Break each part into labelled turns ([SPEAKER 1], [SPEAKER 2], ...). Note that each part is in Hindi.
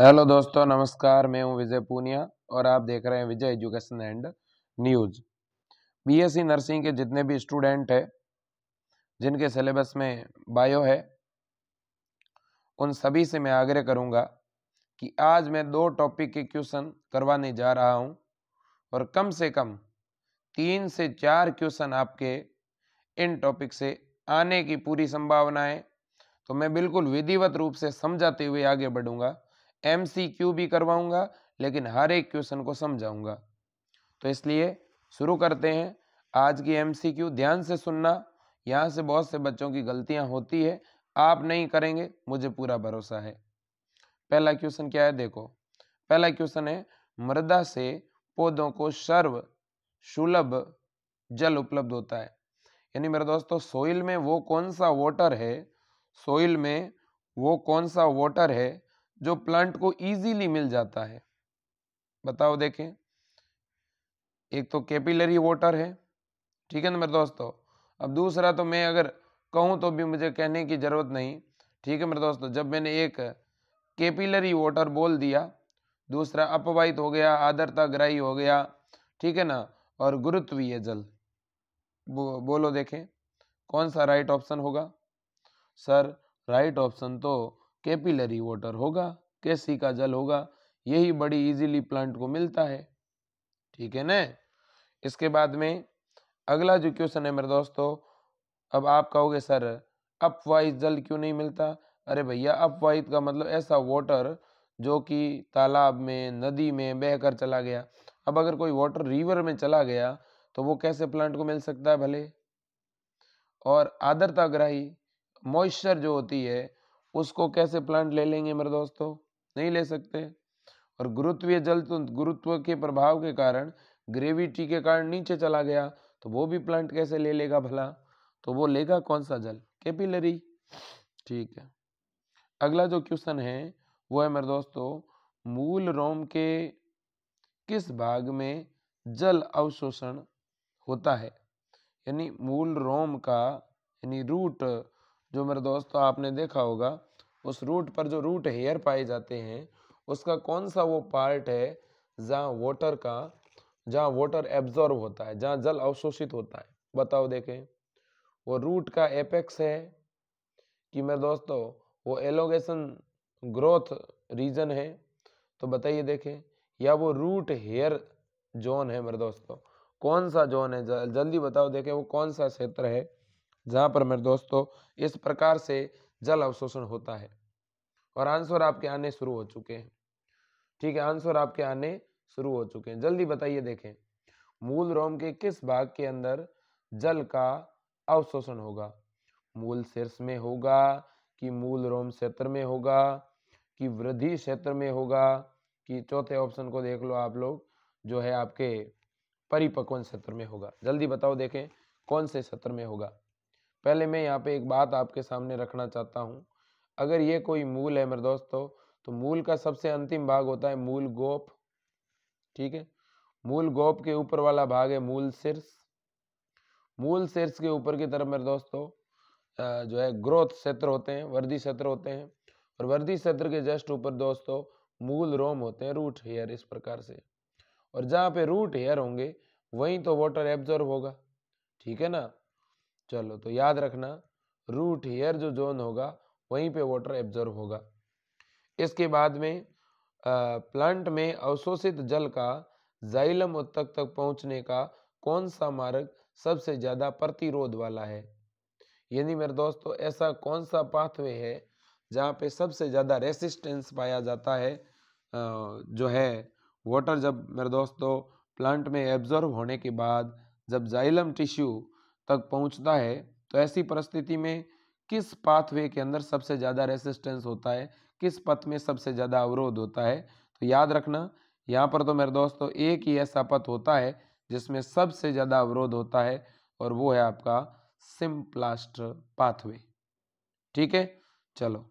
[SPEAKER 1] हेलो दोस्तों नमस्कार मैं हूं विजय पूनिया और आप देख रहे हैं Vijay education and news BSc nursing के जितने भी स्टूडेंट हैं जिनके सिलेबस में बायो है उन सभी से मैं आग्रह करूंगा कि आज मैं दो टॉपिक के क्वेश्चन करवाने जा रहा हूं और कम से कम तीन से चार क्वेश्चन आपके इन टॉपिक से आने की पूरी संभावना है तो मैं बिल्कुल विधिवत रूप से समझाते हुए आगे बढ़ूंगा एम सी क्यू भी करवाऊंगा लेकिन हर एक क्वेश्चन को समझाऊंगा तो इसलिए शुरू करते हैं आज की एम सी क्यू ध्यान से सुनना यहाँ से बहुत से बच्चों की गलतियाँ होती है आप नहीं करेंगे मुझे पूरा भरोसा है पहला क्वेश्चन क्या है देखो पहला क्वेश्चन है मृदा से पौधों को सर्व सुलभ जल उपलब्ध होता है यानी मेरे दोस्तों सोइल में वो कौन सा वाटर है सोइल में वो कौन सा वाटर है जो प्लांट को इजीली मिल जाता है बताओ देखें एक तो कैपिलरी वाटर है ठीक है ना मेरे दोस्तों अब दूसरा तो मैं अगर कहूँ तो भी मुझे कहने की ज़रूरत नहीं ठीक है मेरे दोस्तों जब मैंने एक कैपिलरी वाटर बोल दिया दूसरा अपवाहित हो गया आदरता ग्राही हो गया ठीक है ना और गुरुत्वीय जल बो, बोलो देखें कौन सा राइट ऑप्शन होगा सर राइट ऑप्शन तो कैपिलरी वाटर होगा कैसी का जल होगा यही बड़ी इजीली प्लांट को मिलता है ठीक है ना इसके बाद में अगला जो क्वेश्चन है मेरे दोस्तों अब आप कहोगे सर अपवाहित जल क्यों नहीं मिलता अरे भैया अपवाहित का मतलब ऐसा वाटर जो कि तालाब में नदी में बहकर चला गया अब अगर कोई वाटर रिवर में चला गया तो वो कैसे प्लांट को मिल सकता है भले और आदरताग्राही मॉइस्चर जो होती है उसको कैसे प्लांट ले लेंगे मेरे दोस्तों नहीं ले सकते और गुरुत्वीय जल तो गुरुत्व के प्रभाव के कारण ग्रेविटी के कारण नीचे चला गया तो वो भी प्लांट कैसे ले लेगा भला तो वो लेगा कौन सा जल कैपिलरी ठीक है अगला जो क्वेश्चन है वो है मेरे दोस्तों मूल रोम के किस भाग में जल अवशोषण होता है यानी मूल रोम का यानी रूट जो मेरे दोस्तों आपने देखा होगा उस रूट पर जो रूट हेयर पाए जाते हैं उसका कौन सा वो पार्ट है जहाँ वाटर का जहाँ वाटर एब्जॉर्व होता है जहाँ जल अवशोषित होता है बताओ देखें वो रूट का एपेक्स है कि मेरे दोस्तों वो एलोगेशन ग्रोथ रीजन है तो बताइए देखें या वो रूट हेयर जोन है मेरे दोस्तों कौन सा जोन है जल्दी बताओ देखें वो कौन सा क्षेत्र है जहां पर मेरे दोस्तों इस प्रकार से जल अवशोषण होता है और आंसर आपके आने शुरू हो चुके हैं ठीक है आंसर आपके आने शुरू हो चुके हैं जल्दी बताइए देखें मूल रोम के किस भाग के अंदर जल का अवशोषण होगा मूल शीर्ष में होगा कि मूल रोम क्षेत्र में होगा कि वृद्धि क्षेत्र में होगा कि चौथे ऑप्शन को देख लो आप लोग जो है आपके परिपक्वन क्षेत्र में होगा जल्दी बताओ देखें कौन से क्षेत्र में होगा पहले मैं यहाँ पे एक बात आपके सामने रखना चाहता हूँ अगर ये कोई मूल है मेरे दोस्तों तो मूल का सबसे अंतिम भाग होता है मूल गोप ठीक है मूल गोप के ऊपर वाला भाग है मूल शीर्ष मूल शीर्ष के ऊपर की तरफ मेरे दोस्तों जो है ग्रोथ क्षेत्र होते हैं वर्दी क्षेत्र होते हैं और वर्दी क्षेत्र के जस्ट ऊपर दोस्तों मूल रोम होते हैं रूट हेयर इस प्रकार से और जहाँ पे रूट हेयर होंगे वहीं तो वाटर एब्जॉर्ब होगा ठीक है ना चलो तो याद रखना रूट हेयर जो जोन होगा वहीं पे वाटर एब्जॉर्व होगा इसके बाद में प्लांट में अवशोषित जल का जाइलम उत्तक तक पहुंचने का कौन सा मार्ग सबसे ज़्यादा प्रतिरोध वाला है यानी मेरे दोस्तों ऐसा कौन सा पाथवे है जहाँ पे सबसे ज़्यादा रेसिस्टेंस पाया जाता है जो है वाटर जब मेरे दोस्तों प्लांट में एब्जॉर्व होने के बाद जब जाइलम टिश्यू तक पहुंचता है तो ऐसी परिस्थिति में किस पाथवे के अंदर सबसे ज़्यादा रेसिस्टेंस होता है किस पथ में सबसे ज़्यादा अवरोध होता है तो याद रखना यहाँ पर तो मेरे दोस्तों एक ही ऐसा पथ होता है जिसमें सबसे ज़्यादा अवरोध होता है और वो है आपका सिम्प्लास्ट पाथवे ठीक है चलो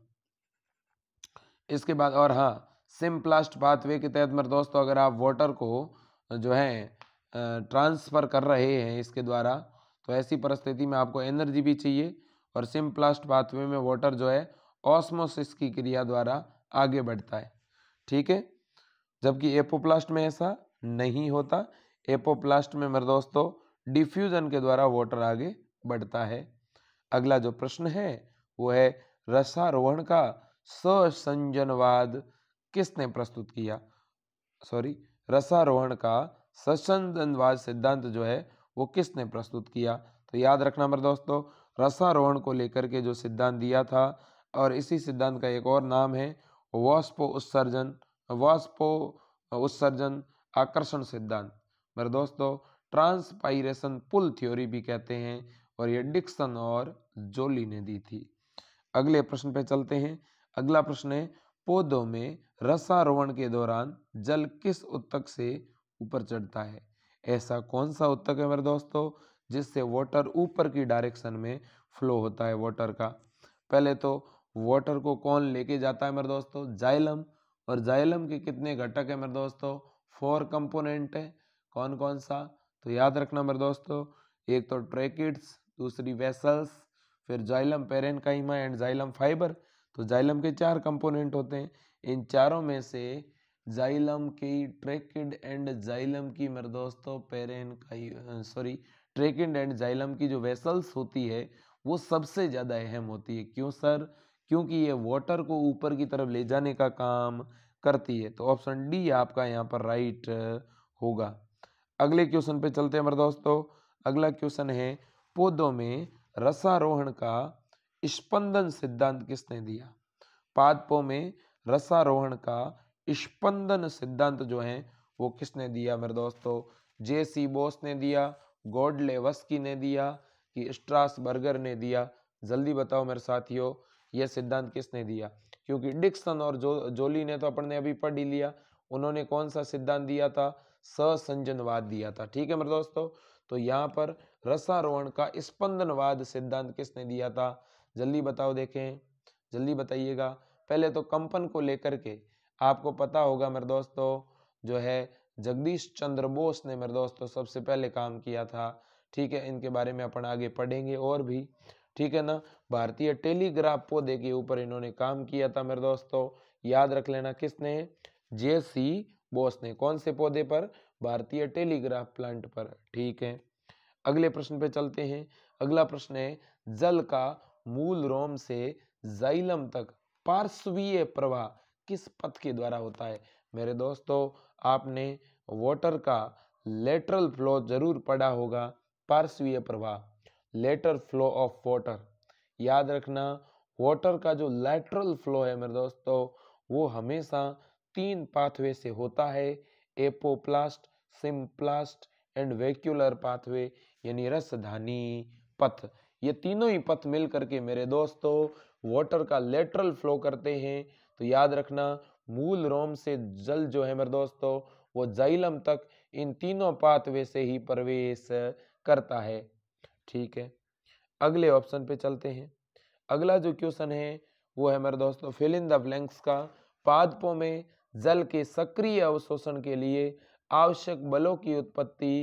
[SPEAKER 1] इसके बाद और हाँ सिम्प्लास्ट पाथवे के तहत मेरे दोस्तों अगर आप वाटर को जो है ट्रांसफ़र कर रहे हैं इसके द्वारा तो ऐसी परिस्थिति में आपको एनर्जी भी चाहिए और सिम्प्लास्ट पाथवे में वाटर जो है ऑस्मोसिस की क्रिया द्वारा आगे बढ़ता है ठीक है जबकि एपोप्लास्ट में ऐसा नहीं होता एपोप्लास्ट में मेरे दोस्तों डिफ्यूजन के द्वारा वाटर आगे बढ़ता है अगला जो प्रश्न है वो है रसारोहण का ससंजनवाद किसने प्रस्तुत किया सॉरी रसारोहण का ससंजनवाद सिद्धांत जो है वो किसने प्रस्तुत किया तो याद रखना मेरे दोस्तों रसारोहण को लेकर के जो सिद्धांत दिया था और इसी सिद्धांत का एक और नाम है वाष्पो उत्सर्जन वाष्पो उत्सर्जन आकर्षण सिद्धांत मेरे दोस्तों ट्रांसपाइरेशन पुल थ्योरी भी कहते हैं और ये डिक्सन और जोली ने दी थी अगले प्रश्न पे चलते हैं अगला प्रश्न है पौधों में रसारोहण के दौरान जल किस उत्तक से ऊपर चढ़ता है ऐसा कौन सा उत्तक है मेरे दोस्तों जिससे वाटर ऊपर की डायरेक्शन में फ्लो होता है वाटर का पहले तो वाटर को कौन लेके जाता है मेरे दोस्तों जाइलम और जाइलम के कितने घटक है मेरे दोस्तों फोर कंपोनेंट है कौन कौन सा तो याद रखना मेरे दोस्तों एक तो ट्रेकिड्स दूसरी वेसल्स फिर xylem parenchyma and xylem fibre तो जाइलम के चार कंपोनेंट होते हैं इन चारों में से जाइलम की ट्रेकिड एंड जाइलम की मेरे दोस्तों पेरेन का सॉरी ट्रेकिड एंड जाइलम की जो वेसल्स होती है वो सबसे ज़्यादा अहम होती है क्यों सर क्योंकि ये वाटर को ऊपर की तरफ ले जाने का काम करती है तो ऑप्शन डी आपका यहाँ पर राइट होगा अगले क्वेश्चन पे चलते हैं मेरे दोस्तों अगला क्वेश्चन है पौधों में रसारोहण का स्पंदन सिद्धांत किसने दिया पादपों में रसारोहण का स्पंदन सिद्धांत जो है वो किसने दिया मेरे दोस्तों जे सी बोस ने दिया गोडलेवस्की ने दिया कि स्ट्रास बर्गर ने दिया जल्दी बताओ मेरे साथियों यह सिद्धांत किसने दिया क्योंकि डिक्सन और जो जोली ने तो अपन ने अभी पढ़ ही लिया उन्होंने कौन सा सिद्धांत दिया था ससंजनवाद दिया था ठीक है मेरे दोस्तों तो यहाँ पर रसारोहण का स्पंदनवाद सिद्धांत किसने दिया था जल्दी बताओ देखें जल्दी बताइएगा पहले तो कंपन को लेकर के आपको पता होगा मेरे दोस्तों जो है जगदीश चंद्र बोस ने मेरे दोस्तों सबसे पहले काम किया था ठीक है इनके बारे में अपन आगे पढ़ेंगे और भी ठीक है ना भारतीय टेलीग्राफ पौधे के ऊपर इन्होंने काम किया था मेरे दोस्तों याद रख लेना किसने जे सी बोस ने कौन से पौधे पर भारतीय टेलीग्राफ प्लांट पर ठीक है अगले प्रश्न पे चलते हैं अगला प्रश्न है जल का मूल रोम से जाइलम तक पार्श्वीय प्रवाह किस पथ के द्वारा होता है मेरे दोस्तों आपने वाटर का लेटरल फ्लो जरूर पढ़ा होगा पार्श्वीय प्रवाह लेटर फ्लो ऑफ वाटर याद रखना वाटर का जो लेटरल फ्लो है मेरे दोस्तों वो हमेशा तीन पाथवे से होता है apoplast symplast and vacuolar pathway यानी रसधानी पथ ये तीनों ही पथ मिल करके मेरे दोस्तों वाटर का लेटरल फ्लो करते हैं तो याद रखना मूल रोम से जल जो है मेरे दोस्तों वो जाइलम तक इन तीनों पाथवे से ही प्रवेश करता है ठीक है अगले ऑप्शन पे चलते हैं अगला जो क्वेश्चन है वो है मेरे दोस्तों फिल इन द ब्लैंक्स का पादपों में जल के सक्रिय अवशोषण के लिए आवश्यक बलों की उत्पत्ति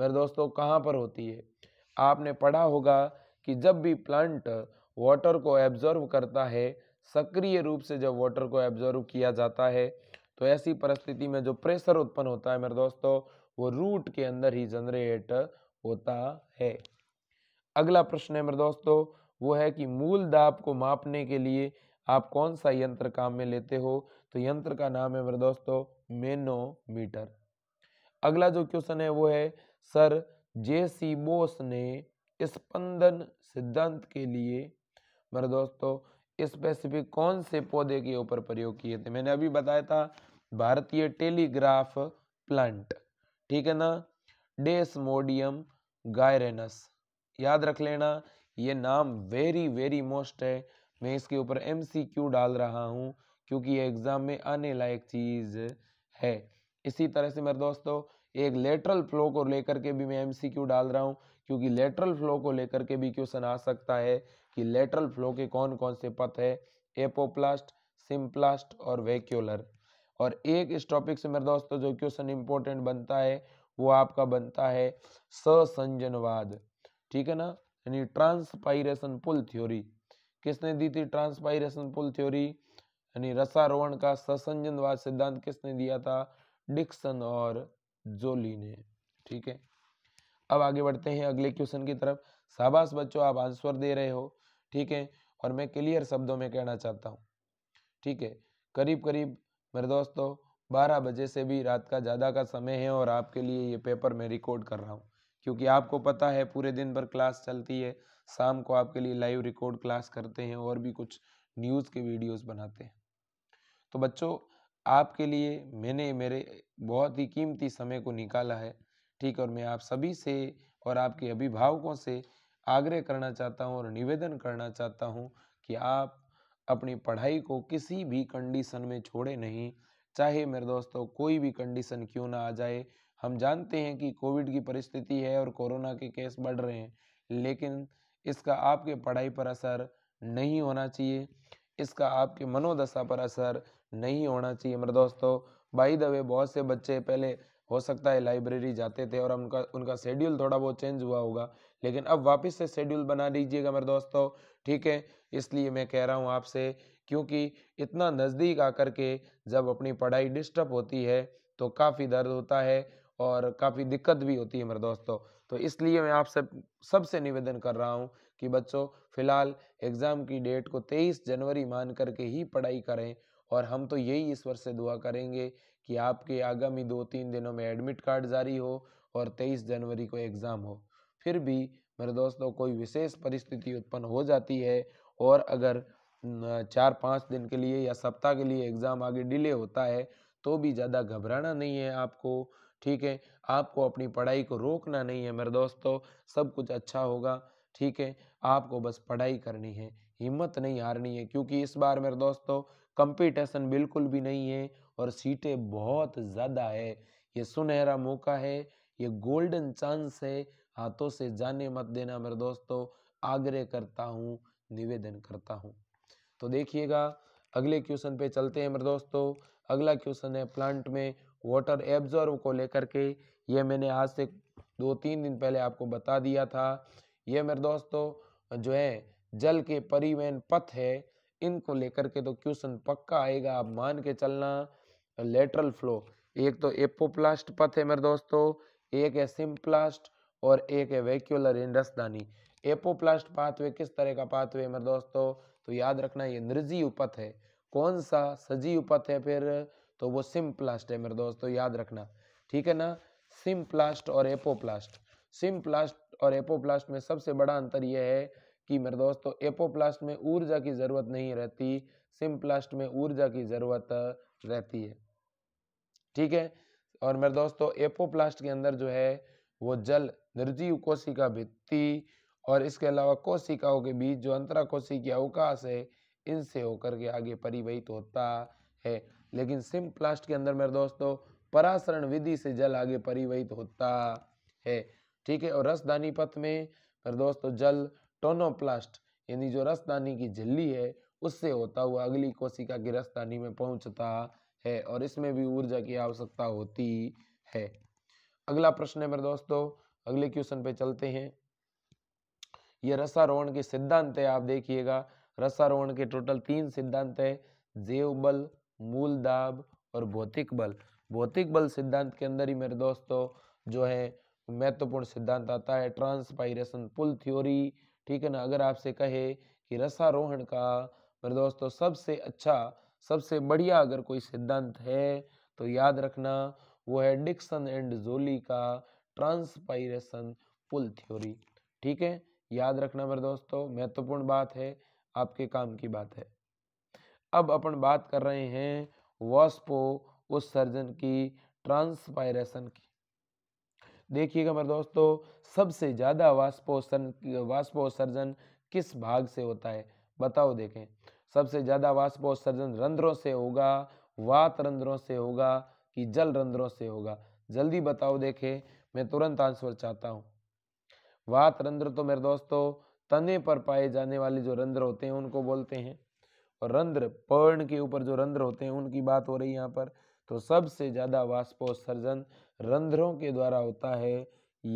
[SPEAKER 1] मेरे दोस्तों कहाँ पर होती है आपने पढ़ा होगा कि जब भी प्लांट वाटर को एब्जॉर्व करता है सक्रिय रूप से जब वाटर को एब्जॉर्व किया जाता है तो ऐसी परिस्थिति में जो प्रेशर उत्पन्न होता है मेरे दोस्तों वो रूट के अंदर ही जनरेट होता है अगला प्रश्न है मेरे दोस्तों वो है कि मूल दाब को मापने के लिए आप कौन सा यंत्र काम में लेते हो तो यंत्र का नाम है मेरे दोस्तों मेनोमीटर अगला जो क्वेश्चन है वो है सर जे सी बोस ने स्पंदन सिद्धांत के लिए मेरे दोस्तों स्पेसिफिक कौन से पौधे के ऊपर प्रयोग किए थे मैंने अभी बताया था भारतीय टेलीग्राफ प्लांट ठीक है ना डेस्मोडियम गायरेनस याद रख लेना ये नाम वेरी वेरी मोस्ट है मैं इसके ऊपर एमसीक्यू डाल रहा हूँ क्योंकि ये एग्ज़ाम में आने लायक चीज़ है इसी तरह से मेरे दोस्तों एक लेटरल फ्लो को लेकर के भी मैं एमसीक्यू डाल रहा हूँ क्योंकि लेटरल फ्लो को लेकर के भी क्वेश्चन आ सकता है कि लेटरल फ्लो के कौन कौन से पथ है एपोप्लास्ट सिम्प्लास्ट और वेक्यूलर और एक इस टॉपिक से मेरे दोस्तों जो क्वेश्चन इंपॉर्टेंट बनता है वो आपका बनता है ससंजनवाद ठीक है ना यानी ट्रांसपाइरेशन पुल थ्योरी किसने दी थी ट्रांसपाइरेशन पुल थ्योरी यानी रसारोहण का ससंजनवाद सिद्धांत किसने दिया था डिक्सन और जोली ने ठीक है अब आगे बढ़ते हैं अगले क्वेश्चन की तरफ शाबाश बच्चों आप आंसर दे रहे हो ठीक है और मैं क्लियर शब्दों में कहना चाहता हूँ ठीक है करीब करीब मेरे दोस्तों बारह बजे से भी रात का ज़्यादा का समय है और आपके लिए ये पेपर मैं रिकॉर्ड कर रहा हूँ क्योंकि आपको पता है पूरे दिन भर क्लास चलती है शाम को आपके लिए लाइव रिकॉर्ड क्लास करते हैं और भी कुछ न्यूज़ के वीडियोस बनाते हैं तो बच्चों आपके लिए मैंने मेरे बहुत ही कीमती समय को निकाला है ठीक और मैं आप सभी से और आपके अभिभावकों से आग्रह करना चाहता हूँ और निवेदन करना चाहता हूँ कि आप अपनी पढ़ाई को किसी भी कंडीशन में छोड़े नहीं चाहे मेरे दोस्तों कोई भी कंडीशन क्यों ना आ जाए हम जानते हैं कि कोविड की परिस्थिति है और कोरोना के केस बढ़ रहे हैं लेकिन इसका आपके पढ़ाई पर असर नहीं होना चाहिए इसका आपके मनोदशा पर असर नहीं होना चाहिए मेरे दोस्तों बाई द वे बहुत से बच्चे पहले हो सकता है लाइब्रेरी जाते थे और उनका उनका शेड्यूल थोड़ा बहुत चेंज हुआ होगा लेकिन अब वापस से शेड्यूल बना दीजिएगा मेरे दोस्तों ठीक है इसलिए मैं कह रहा हूँ आपसे क्योंकि इतना नज़दीक आकर के जब अपनी पढ़ाई डिस्टर्ब होती है तो काफ़ी दर्द होता है और काफ़ी दिक्कत भी होती है मेरे दोस्तों तो इसलिए मैं आपसे सब सबसे निवेदन कर रहा हूँ कि बच्चों फ़िलहाल एग्ज़ाम की डेट को 23 जनवरी मान करके ही पढ़ाई करें और हम तो यही इस वर्ष से दुआ करेंगे कि आपके आगामी दो तीन दिनों में एडमिट कार्ड जारी हो और 23 जनवरी को एग्ज़ाम हो फिर भी मेरे दोस्तों कोई विशेष परिस्थिति उत्पन्न हो जाती है और अगर चार पाँच दिन के लिए या सप्ताह के लिए एग्ज़ाम आगे डिले होता है तो भी ज़्यादा घबराना नहीं है आपको ठीक है आपको अपनी पढ़ाई को रोकना नहीं है मेरे दोस्तों सब कुछ अच्छा होगा ठीक है आपको बस पढ़ाई करनी है हिम्मत नहीं हारनी है क्योंकि इस बार मेरे दोस्तों कंपटीशन बिल्कुल भी नहीं है और सीटें बहुत ज़्यादा है ये सुनहरा मौका है ये गोल्डन चांस है हाथों से जाने मत देना मेरे दोस्तों आग्रह करता हूँ निवेदन करता हूँ तो देखिएगा अगले क्वेश्चन पे चलते हैं मेरे दोस्तों अगला क्वेश्चन है प्लांट में वाटर एब्जॉर्व को लेकर के ये मैंने आज से दो तीन दिन पहले आपको बता दिया था ये मेरे दोस्तों जो है जल के परिवहन पथ है इनको लेकर के तो क्वेश्चन पक्का आएगा आप मान के चलना लेटरल फ्लो एक तो एपोप्लास्ट पथ है मेरे दोस्तों एक है सिम्प्लास्ट और एक है वेक्यूलर इन रसदानी एपोप्लास्ट पाथवे किस तरह का पाथवे मेरे दोस्तों तो याद रखना ये निर्जीव उपथ है कौन सा सजीव उपथ है फिर तो वो सिम्प्लास्ट है मेरे दोस्तों याद रखना ठीक है ना सिम्प्लास्ट और एपोप्लास्ट सिम्प्लास्ट और एपोप्लास्ट में सबसे बड़ा अंतर यह है कि मेरे दोस्तों एपोप्लास्ट में ऊर्जा की जरूरत नहीं रहती सिम्प्लास्ट में ऊर्जा की जरूरत रहती है ठीक है और मेरे दोस्तों एपोप्लास्ट के अंदर जो है वो जल निर्जीव कोशिका भित्ति और इसके अलावा कोशिकाओं के बीच जो अंतरा कोशिकीय अवकाश है इनसे होकर के आगे परिवहित होता है लेकिन सिम्प्लास्ट के अंदर मेरे दोस्तों परासरण विधि से जल आगे परिवहित होता है ठीक है और रसदानी पथ में मेरे दोस्तों जल टोनोप्लास्ट यानी जो रसदानी की झिल्ली है उससे होता हुआ अगली कोशिका की रसदानी में पहुंचता है और इसमें भी ऊर्जा की आवश्यकता होती है अगला प्रश्न है मेरे दोस्तों अगले क्वेश्चन पे चलते हैं ये रसारोहण के सिद्धांत है आप देखिएगा रसारोहण के टोटल तीन सिद्धांत है जेव बल मूल दाब और भौतिक बल भौतिक बल सिद्धांत के अंदर ही मेरे दोस्तों जो है महत्वपूर्ण सिद्धांत आता है ट्रांसपाइरेशन पुल थ्योरी ठीक है ना अगर आपसे कहे कि रसारोहण का मेरे दोस्तों सबसे अच्छा सबसे बढ़िया अगर कोई सिद्धांत है तो याद रखना वो है डिक्सन एंड जोली का ट्रांसपाइरेशन पुल थ्योरी ठीक है याद रखना मेरे दोस्तों महत्वपूर्ण बात है आपके काम की बात है अब अपन बात कर रहे हैं वॉस्पो सर्जन की ट्रांसपाइरेशन की देखिएगा मेरे दोस्तों सबसे ज़्यादा वाष्पोत्सर्जन वाष्पोत्सर्जन किस भाग से होता है बताओ देखें सबसे ज़्यादा वाष्पोत्सर्जन रंध्रों से होगा वात रंध्रों से होगा कि जल रंध्रों से होगा जल्दी बताओ देखे मैं तुरंत आंसर चाहता हूँ वात रंध्र तो मेरे दोस्तों तने पर पाए जाने वाले जो रंध्र होते हैं उनको बोलते हैं और रंध्र पर्ण के ऊपर जो रंध्र होते हैं उनकी बात हो रही है यहाँ पर तो सबसे ज़्यादा वाष्पोत्सर्जन रंध्रों के द्वारा होता है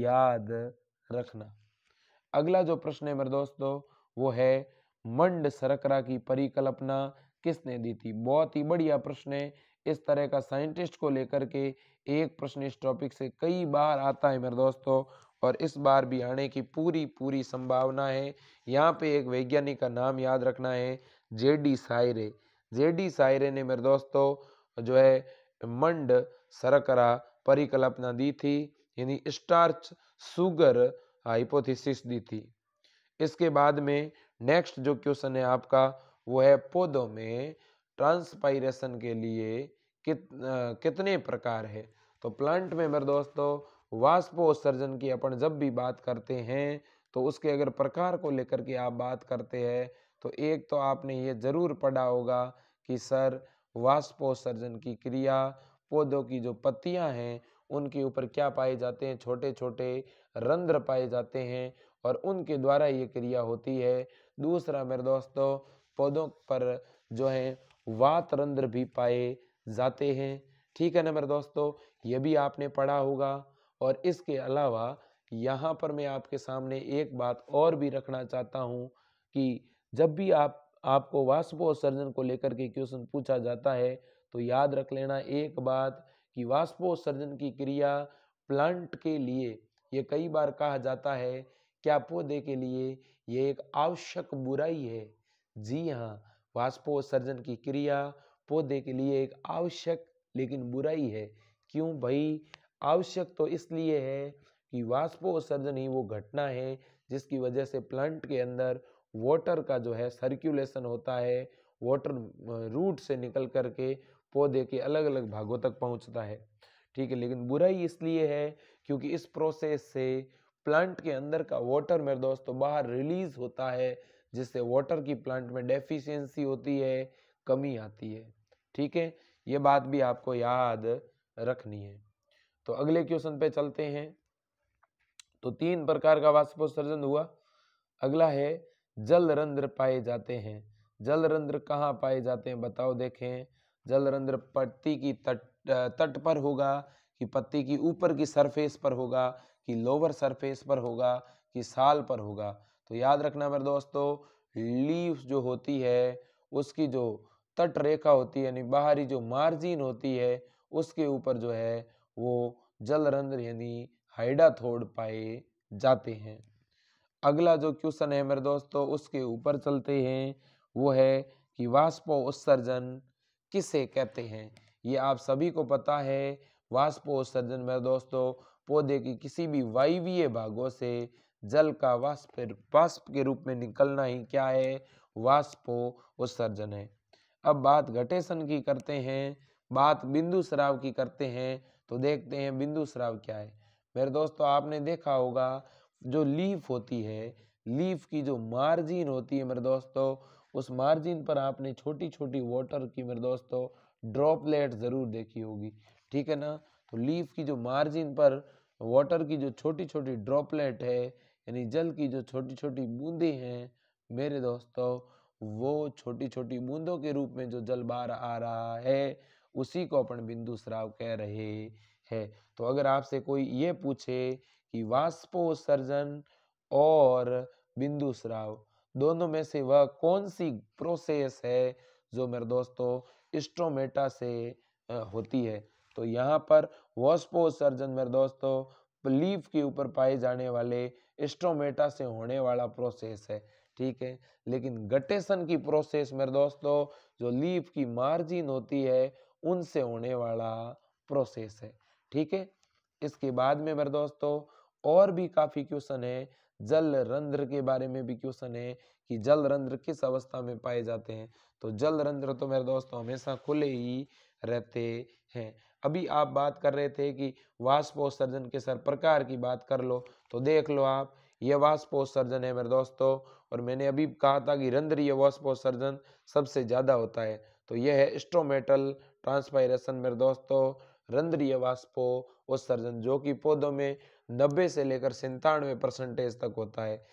[SPEAKER 1] याद रखना अगला जो प्रश्न है मेरे दोस्तों वो है मंड सरकरा की परिकल्पना किसने दी थी बहुत ही बढ़िया प्रश्न है इस तरह का साइंटिस्ट को लेकर के एक प्रश्न इस टॉपिक से कई बार आता है मेरे दोस्तों और इस बार भी आने की पूरी पूरी संभावना है यहाँ पे एक वैज्ञानिक का नाम याद रखना है जे डी सायरे जे डी सायरे ने मेरे दोस्तों जो है मंड सरकरा परिकल्पना दी थी यानी स्टार्च सुगर हाइपोथेसिस दी थी इसके बाद में नेक्स्ट जो क्वेश्चन है आपका वो है पौधों में ट्रांसपाइरेशन के लिए कित कितने प्रकार है तो प्लांट में मेरे दोस्तों वाष्पोत्सर्जन की अपन जब भी बात करते हैं तो उसके अगर प्रकार को लेकर के आप बात करते हैं तो एक तो आपने ये जरूर पढ़ा होगा कि सर वाष्पोत्सर्जन की क्रिया पौधों की जो पत्तियां हैं उनके ऊपर क्या पाए जाते हैं छोटे छोटे रंध्र पाए जाते हैं और उनके द्वारा ये क्रिया होती है दूसरा मेरे दोस्तों पौधों पर जो है वात भी पाए जाते हैं ठीक है ना मेरे दोस्तों ये भी आपने पढ़ा होगा और इसके अलावा यहाँ पर मैं आपके सामने एक बात और भी रखना चाहता हूँ कि जब भी आप आपको वाष्पोत्सर्जन को लेकर के क्वेश्चन पूछा जाता है तो याद रख लेना एक बात कि वाष्पोत्सर्जन की क्रिया प्लांट के लिए ये कई बार कहा जाता है क्या पौधे के लिए ये एक आवश्यक बुराई है जी हाँ वाष्पोत्सर्जन की क्रिया पौधे के लिए एक आवश्यक लेकिन बुराई है क्यों भाई आवश्यक तो इसलिए है कि वाष्पोत्सर्जन ही वो घटना है जिसकी वजह से प्लांट के अंदर वाटर का जो है सर्कुलेशन होता है वाटर रूट से निकल करके पौधे के अलग अलग भागों तक पहुंचता है ठीक है लेकिन बुराई इसलिए है क्योंकि इस प्रोसेस से प्लांट के अंदर का वाटर मेरे दोस्तों बाहर रिलीज होता है जिससे वाटर की प्लांट में डेफिशिएंसी होती है कमी आती है ठीक है ये बात भी आपको याद रखनी है तो अगले क्वेश्चन पे चलते हैं तो तीन प्रकार का वाष्पोत्सर्जन हुआ अगला है जल रंध्र पाए जाते हैं जल रंध्र कहाँ पाए जाते हैं बताओ देखें जल रंध्र पट्टी की तट तट पर होगा कि पत्ती की ऊपर की सरफेस पर होगा कि लोअर सरफेस पर होगा कि साल पर होगा तो याद रखना मेरे दोस्तों लीव जो होती है उसकी जो तट रेखा होती है यानी बाहरी जो मार्जिन होती है उसके ऊपर जो है वो जलरंध्र यानी हाइडा थोड़ पाए जाते हैं अगला जो क्वेश्चन है मेरे दोस्तों उसके ऊपर चलते हैं वो है कि वाष्पो उत्सर्जन किसे कहते हैं ये आप सभी को पता है वाष्पो उत्सर्जन मेरे दोस्तों पौधे की किसी भी वायवीय भागों से जल का वाष्प वाष्प के रूप में निकलना ही क्या है वाष्पो उत्सर्जन है अब बात घटेशन की करते हैं बात बिंदु श्राव की करते हैं तो देखते हैं बिंदु श्राव क्या है मेरे दोस्तों आपने देखा होगा जो लीफ होती है लीफ की जो मार्जिन होती है मेरे दोस्तों उस मार्जिन पर आपने छोटी छोटी वाटर की मेरे दोस्तों ड्रॉपलेट ज़रूर देखी होगी ठीक है ना तो लीफ की जो मार्जिन पर वाटर की जो छोटी छोटी ड्रॉपलेट है यानी जल की जो छोटी छोटी बूंदे हैं मेरे दोस्तों वो छोटी छोटी बूंदों के रूप में जो जल बाहर आ रहा है उसी को अपन बिंदु स्राव कह रहे हैं तो अगर आपसे कोई ये पूछे कि वाष्पोत्सर्जन और बिंदु स्राव दोनों में से वह कौन सी प्रोसेस है जो मेरे दोस्तों स्ट्रोमेटा से होती है तो यहाँ पर वाष्पोत्सर्जन मेरे दोस्तों लीफ के ऊपर पाए जाने वाले एस्ट्रोमेटा से होने वाला प्रोसेस है ठीक है लेकिन गटेशन की प्रोसेस मेरे दोस्तों जो लीफ की मार्जिन होती है उनसे होने वाला प्रोसेस है ठीक है इसके बाद में मेरे दोस्तों और भी काफ़ी क्वेश्चन है जल रंध्र के बारे में भी क्वेश्चन है कि जल रंध्र किस अवस्था में पाए जाते हैं तो जल रंध्र तो मेरे दोस्तों हमेशा खुले ही रहते हैं अभी आप बात कर रहे थे कि वाष्पोत्सर्जन के सर प्रकार की बात कर लो तो देख लो आप यह वाष्पोत्सर्जन है मेरे दोस्तों और मैंने अभी कहा था कि रंध्रीय वाष्पोत्सर्जन सबसे ज़्यादा होता है तो यह है स्ट्रोमेटल ट्रांसपायरेशन मेरे दोस्तों रंध्रीय वाष्पो उत्सर्जन जो कि पौधों में नब्बे से लेकर सन्तानवे परसेंटेज तक होता है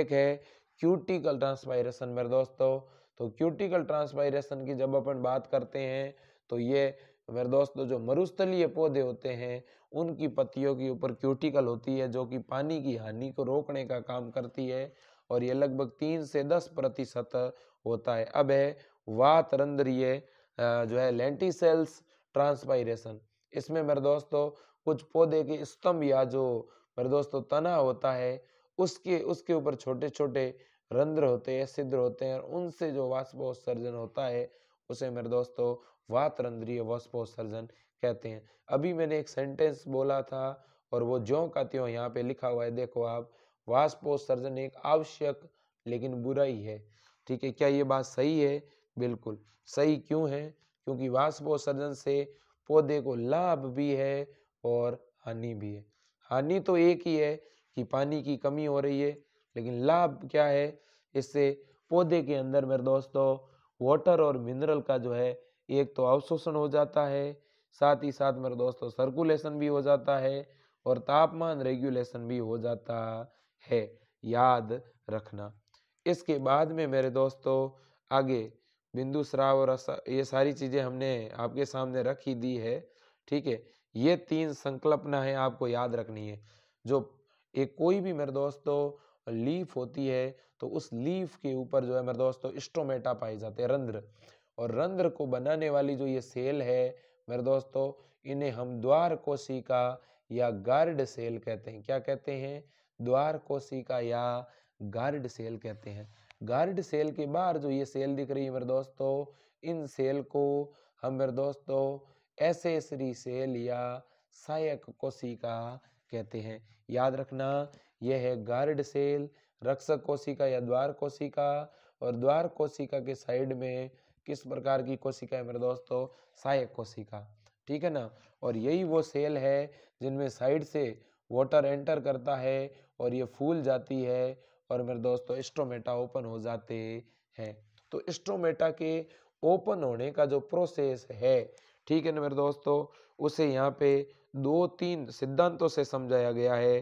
[SPEAKER 1] एक है क्यूटिकल ट्रांसपायरेशन मेरे दोस्तों तो क्यूटिकल ट्रांसपायरेशन की जब अपन बात करते हैं तो ये तो मेरे दोस्तों जो मरुस्थलीय पौधे होते हैं उनकी पत्तियों के ऊपर क्यूटिकल होती है जो कि पानी की हानि को रोकने का काम करती है और ये लगभग तीन से दस प्रतिशत होता है अब है वातरंध्रीय जो है सेल्स ट्रांसपाइरेशन इसमें मेरे दोस्तों कुछ पौधे के स्तंभ या जो मेरे दोस्तों तना होता है उसके उसके ऊपर छोटे छोटे रंध्र होते हैं छिद्र होते हैं और उनसे जो उत्सर्जन होता है उसे मेरे दोस्तों वातरंध्रीय वस्पोत्सर्जन कहते हैं अभी मैंने एक सेंटेंस बोला था और वो ज्यो का त्यो यहाँ पे लिखा हुआ है देखो आप वाष्पोत्सर्जन एक आवश्यक लेकिन बुरा ही है ठीक है क्या ये बात सही है बिल्कुल सही क्यों है क्योंकि वाष्पोत्सर्जन से पौधे को लाभ भी है और हानि भी है हानि तो एक ही है कि पानी की कमी हो रही है लेकिन लाभ क्या है इससे पौधे के अंदर मेरे दोस्तों वाटर और मिनरल का जो है एक तो अवशोषण हो जाता है साथ ही साथ मेरे दोस्तों तो सर्कुलेशन भी हो जाता है और तापमान रेगुलेशन भी हो जाता है याद रखना इसके बाद में मेरे दोस्तों आगे बिंदु श्राव और ये सारी चीज़ें हमने आपके सामने रख ही दी है ठीक है ये तीन संकल्पना है आपको याद रखनी है जो एक कोई भी मेरे दोस्तों लीफ होती है तो उस लीफ के ऊपर जो है मेरे दोस्तों स्टोमेटा पाए जाते हैं रंध्र और रंध्र को बनाने वाली जो ये सेल है मेरे दोस्तों इन्हें हम द्वार कोशिका या गार्ड सेल कहते हैं क्या कहते हैं द्वार कोशिका या गार्ड सेल कहते हैं गार्ड सेल के बाहर जो ये सेल दिख रही है मेरे दोस्तों इन सेल को हम मेरे दोस्तों एसेसरी सेल या सहायक कोशिका कहते हैं याद रखना यह है गार्ड सेल रक्षक कोशिका या द्वार कोशिका और द्वार कोशिका के साइड में किस प्रकार की कोशिका है मेरे दोस्तों सहायक कोशिका ठीक है ना और यही वो सेल है जिनमें साइड से वाटर एंटर करता है और ये फूल जाती है और मेरे दोस्तों स्ट्रोमेटा ओपन हो जाते हैं तो स्ट्रोमेटा के ओपन होने का जो प्रोसेस है ठीक है ना मेरे दोस्तों उसे यहाँ पे दो तीन सिद्धांतों से समझाया गया है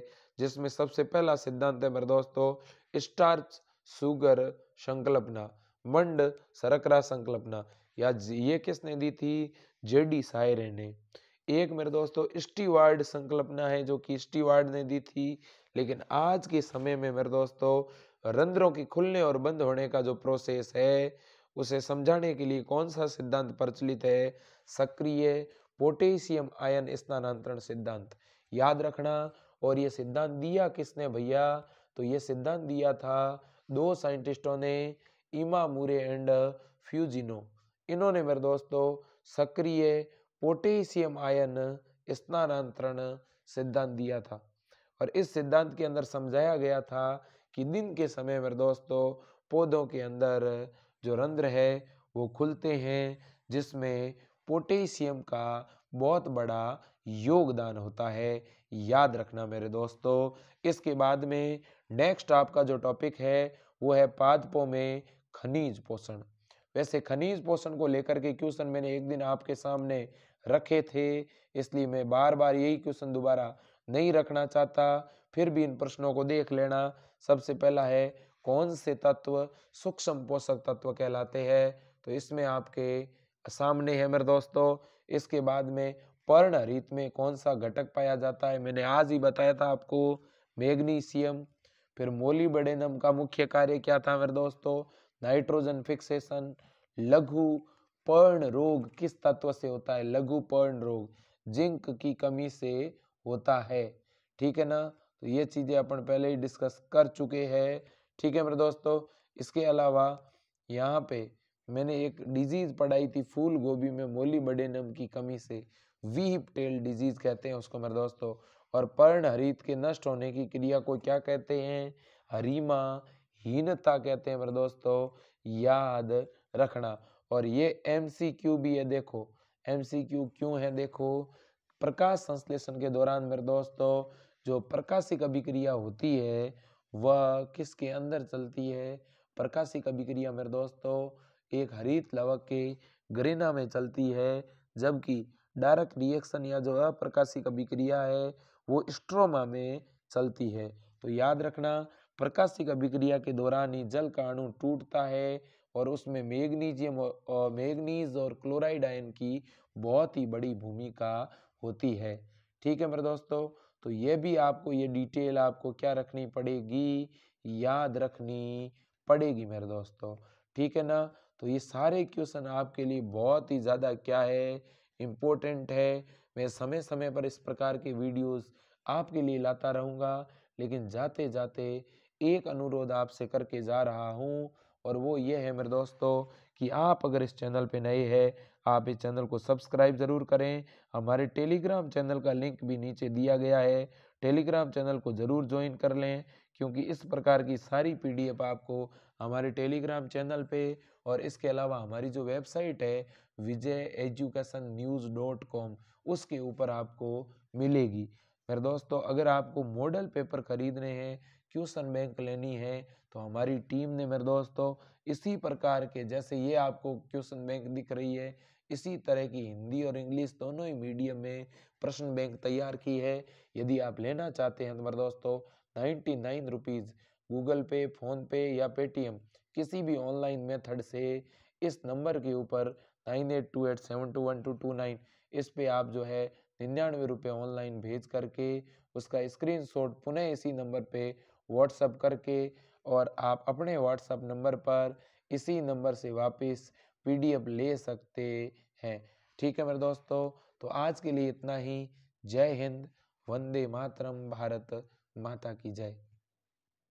[SPEAKER 1] जिसमें सबसे पहला सिद्धांत है मेरे दोस्तों स्टार्च सुगर संकल्पना मंड सरकरा संकल्पना या ये किसने दी थी जेडी सायरे ने एक मेरे दोस्तों स्टीवार्ड संकल्पना है जो कि स्टीवार्ड ने दी थी लेकिन आज के समय में मेरे दोस्तों रंध्रों की खुलने और बंद होने का जो प्रोसेस है उसे समझाने के लिए कौन सा सिद्धांत प्रचलित है सक्रिय पोटेशियम आयन स्थानांतरण सिद्धांत याद रखना और ये सिद्धांत दिया किसने भैया तो ये सिद्धांत दिया था दो साइंटिस्टों ने मूरे एंड फ्यूजिनो इन्होंने मेरे दोस्तों सक्रिय पोटेशियम आयन स्नानांतरण सिद्धांत दिया था और इस सिद्धांत के अंदर समझाया गया था कि दिन के समय मेरे दोस्तों पौधों के अंदर जो रंध्र है वो खुलते हैं जिसमें पोटेशियम का बहुत बड़ा योगदान होता है याद रखना मेरे दोस्तों इसके बाद में नेक्स्ट आपका जो टॉपिक है वो है पादपों में खनिज पोषण वैसे खनिज पोषण को लेकर के क्वेश्चन मैंने एक दिन आपके सामने रखे थे इसलिए मैं बार बार यही क्वेश्चन दोबारा नहीं रखना चाहता फिर भी इन प्रश्नों को देख लेना सबसे पहला है कौन से तत्व सूक्ष्म पोषक तत्व कहलाते हैं तो इसमें आपके सामने है मेरे दोस्तों इसके बाद में पर्ण रीत में कौन सा घटक पाया जाता है मैंने आज ही बताया था आपको मैग्नीशियम फिर मोलीबडेनम का मुख्य कार्य क्या था मेरे दोस्तों नाइट्रोजन फिक्सेशन लघु पर्ण रोग किस तत्व से होता है लघु पर्ण रोग जिंक की कमी से होता है ठीक है ना तो ये चीज़ें अपन पहले ही डिस्कस कर चुके हैं ठीक है मेरे दोस्तों इसके अलावा यहाँ पे मैंने एक डिजीज़ पढ़ाई थी फूल गोभी में मोली बड़े नम की कमी से वीप टेल डिजीज़ कहते हैं उसको मेरे दोस्तों और पर्ण हरित के नष्ट होने की क्रिया को क्या कहते हैं हरीमा हीनता कहते हैं मेरे दोस्तों याद रखना और ये एम भी है देखो एम क्यों है देखो प्रकाश संश्लेषण के दौरान मेरे दोस्तों जो प्रकाशिक अभिक्रिया होती है वह किसके अंदर चलती है प्रकाशिक अभिक्रिया मेरे दोस्तों एक हरित लवक के ग्रेना में चलती है जबकि डायरेक्ट रिएक्शन या जो अप्रकाशिक अभिक्रिया है वो स्ट्रोमा में चलती है तो याद रखना प्रकाशिक अभिक्रिया के दौरान ही जल का अणु टूटता है और उसमें मैग्नीजियम और मैग्नीज और क्लोराइड आयन की बहुत ही बड़ी भूमिका होती है ठीक है मेरे दोस्तों तो ये भी आपको ये डिटेल आपको क्या रखनी पड़ेगी याद रखनी पड़ेगी मेरे दोस्तों ठीक है ना तो ये सारे क्वेश्चन आपके लिए बहुत ही ज़्यादा क्या है इम्पोर्टेंट है मैं समय समय पर इस प्रकार के वीडियोस आपके लिए लाता रहूँगा लेकिन जाते जाते एक अनुरोध आपसे करके जा रहा हूँ और वो ये है मेरे दोस्तों कि आप अगर इस चैनल पे नए हैं आप इस चैनल को सब्सक्राइब ज़रूर करें हमारे टेलीग्राम चैनल का लिंक भी नीचे दिया गया है टेलीग्राम चैनल को ज़रूर ज्वाइन कर लें क्योंकि इस प्रकार की सारी पीडीएफ आपको हमारे टेलीग्राम चैनल पे और इसके अलावा हमारी जो वेबसाइट है Vijay education news dot com उसके ऊपर आपको मिलेगी मेरे दोस्तों अगर आपको मॉडल पेपर खरीदने हैं क्यूसन बैंक लेनी है तो हमारी टीम ने मेरे दोस्तों इसी प्रकार के जैसे ये आपको क्यूसन बैंक दिख रही है इसी तरह की हिंदी और इंग्लिश दोनों ही मीडियम में प्रश्न बैंक तैयार की है यदि आप लेना चाहते हैं तो मेरे दोस्तों ninety nine rupees Google Pay PhonePe या पेटीएम किसी भी ऑनलाइन मेथड से इस नंबर के ऊपर nine eight two eight seven two one two two nine इस पे आप जो है निन्यानवे रुपये ऑनलाइन भेज करके उसका स्क्रीनशॉट पुनः इसी नंबर पे व्हाट्सअप करके और आप अपने व्हाट्सअप नंबर पर इसी नंबर से वापस पीडीएफ ले सकते हैं ठीक है मेरे दोस्तों तो आज के लिए इतना ही जय हिंद वंदे मातरम भारत माता की जय